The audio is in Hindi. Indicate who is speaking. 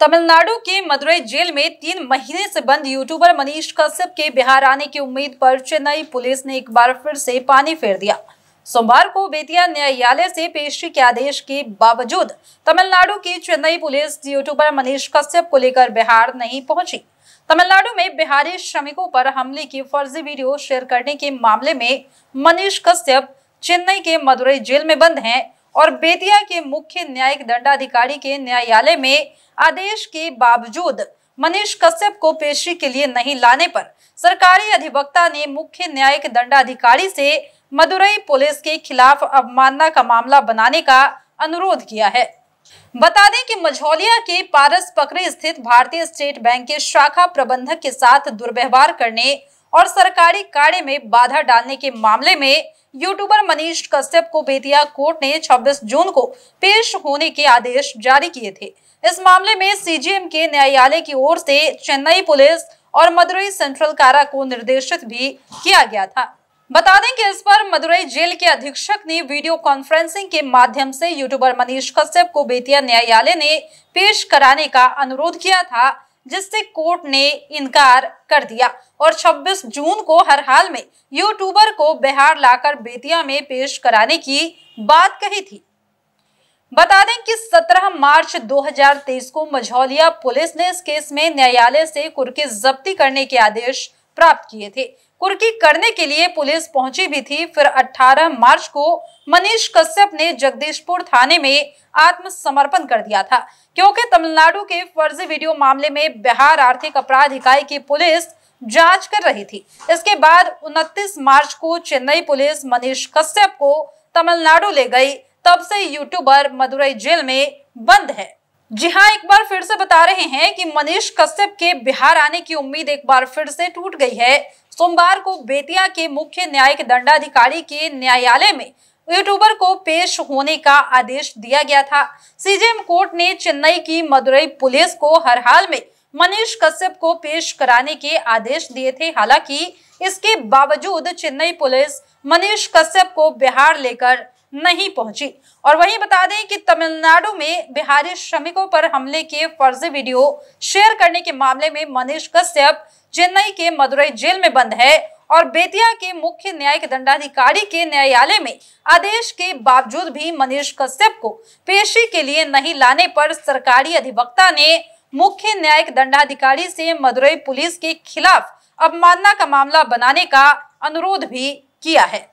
Speaker 1: तमिलनाडु के मदुरई जेल में तीन महीने से बंद यूट्यूबर मनीष कश्यप के बिहार आने की उम्मीद पर चेन्नई पुलिस ने एक बार फिर से पानी फेर दिया सोमवार को बेतिया न्यायालय से पेशी के आदेश के बावजूद तमिलनाडु की चेन्नई पुलिस यूट्यूबर मनीष कश्यप को लेकर बिहार नहीं पहुंची तमिलनाडु में बिहारी श्रमिकों पर हमले की फर्जी वीडियो शेयर करने के मामले में मनीष कश्यप चेन्नई के मदुरई जेल में बंद हैं और बेतिया के मुख्य न्यायिक दंडाधिकारी के न्यायालय में आदेश के बावजूद मनीष कश्यप को पेशी के लिए नहीं लाने पर सरकारी अधिवक्ता ने मुख्य न्यायिक दंडाधिकारी से मदुरई पुलिस के खिलाफ अवमानना का मामला बनाने का अनुरोध किया है बता दें कि मझौलिया के पारस पकड़े स्थित भारतीय स्टेट बैंक के शाखा प्रबंधक के साथ दुर्व्यवहार करने और सरकारी कार्य में बाधा डालने के मामले में यूट्यूबर मनीष कश्यप को बेतिया कोर्ट ने 26 जून को पेश होने के आदेश जारी किए थे इस मामले में सीजीएम के न्यायालय की ओर से चेन्नई पुलिस और मदुरई सेंट्रल कारा को निर्देशित भी किया गया था बता दें कि इस पर मदुरई जेल के अधीक्षक ने वीडियो कॉन्फ्रेंसिंग के माध्यम से यूट्यूबर मनीष कश्यप को बेतिया न्यायालय ने पेश कराने का अनुरोध किया था जिससे कोर्ट ने इनकार कर दिया और 26 जून को हर हाल में यूट्यूबर को बिहार लाकर बेतिया में पेश कराने की बात कही थी बता दें कि 17 मार्च 2023 को मझौलिया पुलिस ने इस केस में न्यायालय से कुर्की जब्ती करने के आदेश प्राप्त किए थे कुर्की करने के लिए पुलिस पहुंची भी थी फिर 18 मार्च को मनीष कश्यप ने जगदीशपुर थाने में आत्मसमर्पण कर दिया था क्योंकि तमिलनाडु के फर्जी वीडियो मामले में बिहार आर्थिक अपराध इकाई की पुलिस जांच कर रही थी इसके बाद 29 मार्च को चेन्नई पुलिस मनीष कश्यप को तमिलनाडु ले गई तब से यूट्यूबर मदुरई जेल में बंद है जी हाँ एक बार फिर से बता रहे हैं कि मनीष कश्यप के बिहार आने की उम्मीद एक बार फिर से टूट गई है सोमवार को बेतिया के मुख्य न्यायिक दंडाधिकारी के न्यायालय में यूट्यूबर को पेश होने का आदेश दिया गया था सीजेएम कोर्ट ने चेन्नई की मदुरई पुलिस को हर हाल में मनीष कश्यप को पेश कराने के आदेश दिए थे हालांकि इसके बावजूद चेन्नई पुलिस मनीष कश्यप को बिहार लेकर नहीं पहुंची और वही बता दें कि तमिलनाडु में बिहारी श्रमिकों पर हमले के फर्जी वीडियो शेयर करने के मामले में मनीष कश्यप चेन्नई के मदुरई जेल में बंद है और बेतिया के मुख्य न्यायिक दंडाधिकारी के न्यायालय में आदेश के बावजूद भी मनीष कश्यप को पेशी के लिए नहीं लाने पर सरकारी अधिवक्ता ने मुख्य न्यायिक दंडाधिकारी से मदुरई पुलिस के खिलाफ अवमानना का मामला बनाने का अनुरोध भी किया है